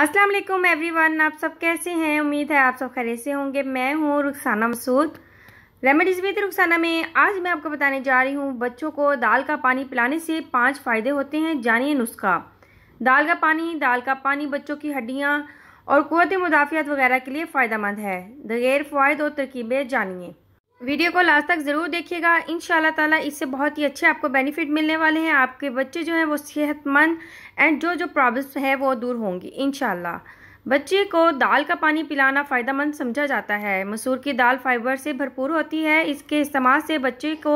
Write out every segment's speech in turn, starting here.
अस्सलाम वालेकुम एवरीवन आप सब कैसे हैं उम्मीद है आप सब खरे से होंगे मैं हूँ रुखसाना मसूद रेमेडीज़ विद रुखसाना में आज मैं आपको बताने जा रही हूँ बच्चों को दाल का पानी पिलाने से पांच फ़ायदे होते हैं जानिए नुस्खा दाल का पानी दाल का पानी बच्चों की हड्डियाँ और कुत मुदाफ़ियत वगैरह के लिए फ़ायदा मंद है दगैर फायद और तरकीबें जानिए वीडियो को लास्ट तक ज़रूर देखिएगा इन ताला इससे बहुत ही अच्छे आपको बेनिफिट मिलने वाले हैं आपके बच्चे जो हैं वो सेहतमंद एंड जो जो प्रॉब्लम्स हैं वो दूर होंगी इन बच्चे को दाल का पानी पिलाना फ़ायदेमंद समझा जाता है मसूर की दाल फाइबर से भरपूर होती है इसके इस्तेमाल से बच्चे को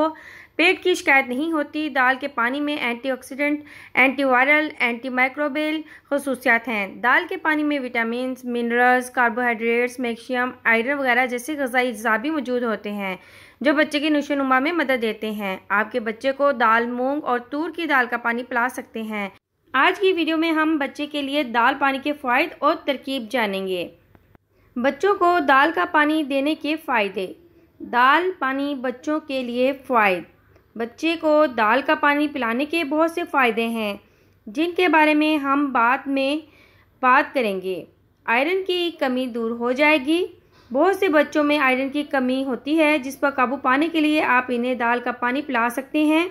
पेट की शिकायत नहीं होती दाल के पानी में एंटीऑक्सीडेंट एंटीवायरल माइक्रोबेल खसूसियात हैं दाल के पानी में vitamin minerals carbohydrates magnesium iron वगैरह जैसे गजाई अज्जा भी मौजूद होते हैं जो बच्चे नशो नुमा में मदद देते हैं आपके बच्चे को दाल मूंग और तूर की दाल का पानी पिला सकते हैं आज की वीडियो में हम बच्चे के लिए दाल पानी के फ़ायद और तरकीब जानेंगे बच्चों को दाल का पानी देने के फ़ायदे दाल पानी बच्चों के लिए फ़ायद बच्चे को दाल का पानी पिलाने के बहुत से फ़ायदे हैं जिनके बारे में हम बाद में बात करेंगे आयरन की कमी दूर हो जाएगी बहुत से बच्चों में आयरन की कमी होती है जिस पर काबू पाने के लिए आप इन्हें दाल का पानी पिला सकते हैं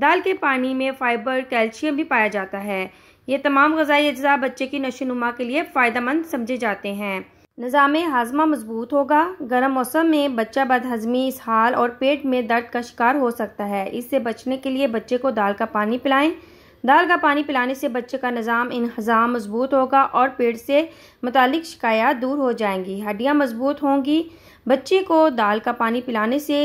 दाल के पानी में फाइबर कैल्शियम भी पाया जाता है ये तमाम गजाई अज्जा बच्चे की नशोनुमा के लिए फ़ायदा मंद समझे जाते हैं निज़ाम हाजमा मजबूत होगा गर्म मौसम में बच्चा बदहजमी इसहाल और पेट में दर्द का शिकार हो सकता है इससे बचने के लिए बच्चे को दाल का पानी पिलाएं दाल का पानी पिलाने से बच्चे का निज़ाम इन्हजाम मजबूत होगा और पेट से मतलब शिकायात दूर हो जाएंगी हड्डियाँ मजबूत होंगी बच्चे को दाल का पानी पिलाने से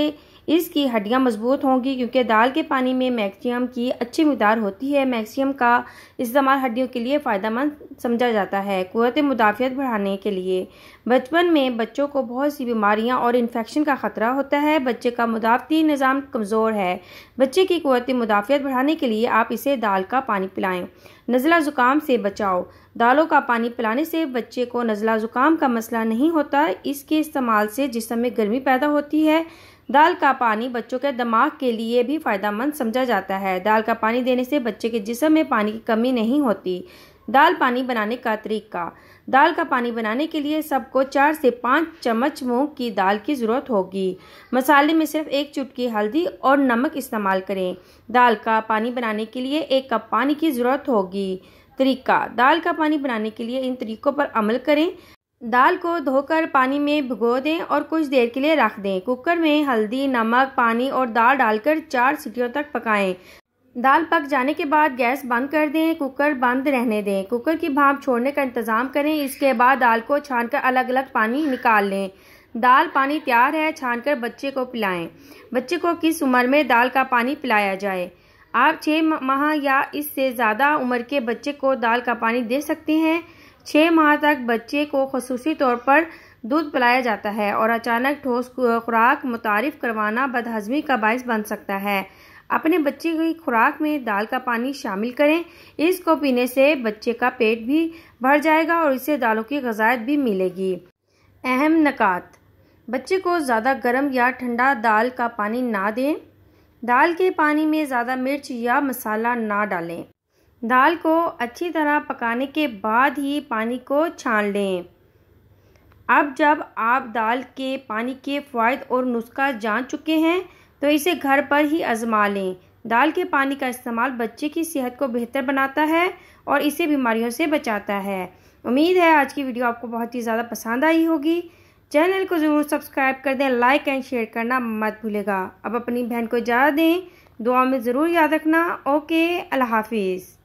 इसकी हड्डियाँ मजबूत होंगी क्योंकि दाल के पानी में मैक्सियम की अच्छी मकदार होती है मैक्सियम का इस्तेमाल हड्डियों के लिए फ़ायदा मंद समझा जाता है क़वत मुदाफ़त बढ़ाने के लिए बचपन में बच्चों को बहुत सी बीमारियां और इन्फेक्शन का ख़तरा होता है बच्चे का मुदाफ़ती निज़ाम कमज़ोर है बच्चे की क़वत मुदाफ़त बढ़ाने के लिए आप इसे दाल का पानी पिलाएँ नज़ला ज़ुकाम से बचाओ दालों का पानी पिलाने से बच्चे को नज़ला ज़ुकाम का मसला नहीं होता इसके इस्तेमाल से जिसम में गर्मी पैदा होती है दाल का पानी बच्चों के दिमाग के लिए भी फ़ायदेमंद समझा जाता है दाल का पानी देने से बच्चे के जिसम में पानी की कमी नहीं होती दाल पानी बनाने का तरीका दाल का पानी बनाने के लिए सबको चार से पाँच चम्मच मूंग की दाल की ज़रूरत होगी मसाले में सिर्फ एक चुटकी हल्दी और नमक इस्तेमाल करें दाल का पानी बनाने के लिए एक कप पानी की ज़रूरत होगी तरीका दाल का पानी बनाने के लिए इन तरीकों पर अमल करें दाल को धोकर पानी में भिगो दें और कुछ देर के लिए रख दें कुकर में हल्दी नमक पानी और दाल डालकर चार सीटियों तक पकाएं दाल पक जाने के बाद गैस बंद कर दें कुकर बंद रहने दें कुकर की भाप छोड़ने का इंतज़ाम करें इसके बाद दाल को छानकर अलग अलग पानी निकाल लें दाल पानी तैयार है छानकर बच्चे को पिलाएं बच्चे को किस उम्र में दाल का पानी पिलाया जाए आप छः माह या इससे ज़्यादा उम्र के बच्चे को दाल का पानी दे सकते हैं छः माह तक बच्चे को खसूसी तौर पर दूध पिलाया जाता है और अचानक ठोस खुराक मुतारफ़ करवाना बदहजमी का बायस बन सकता है अपने बच्चे की खुराक में दाल का पानी शामिल करें इसको पीने से बच्चे का पेट भी भर जाएगा और इसे दालों की गजायत भी मिलेगी अहम नकात बच्चे को ज़्यादा गर्म या ठंडा दाल का पानी ना दें दाल के पानी में ज़्यादा मिर्च या मसाला ना डालें दाल को अच्छी तरह पकाने के बाद ही पानी को छान लें अब जब आप दाल के पानी के फ़ायद और नुस्खा जान चुके हैं तो इसे घर पर ही आजमा लें दाल के पानी का इस्तेमाल बच्चे की सेहत को बेहतर बनाता है और इसे बीमारियों से बचाता है उम्मीद है आज की वीडियो आपको बहुत ही ज़्यादा पसंद आई होगी चैनल को ज़रूर सब्सक्राइब कर दें लाइक एंड शेयर करना मत भूलेगा अब अपनी बहन को इजाज़त दें दुआ में ज़रूर याद रखना ओके अल्लाह हाफिज़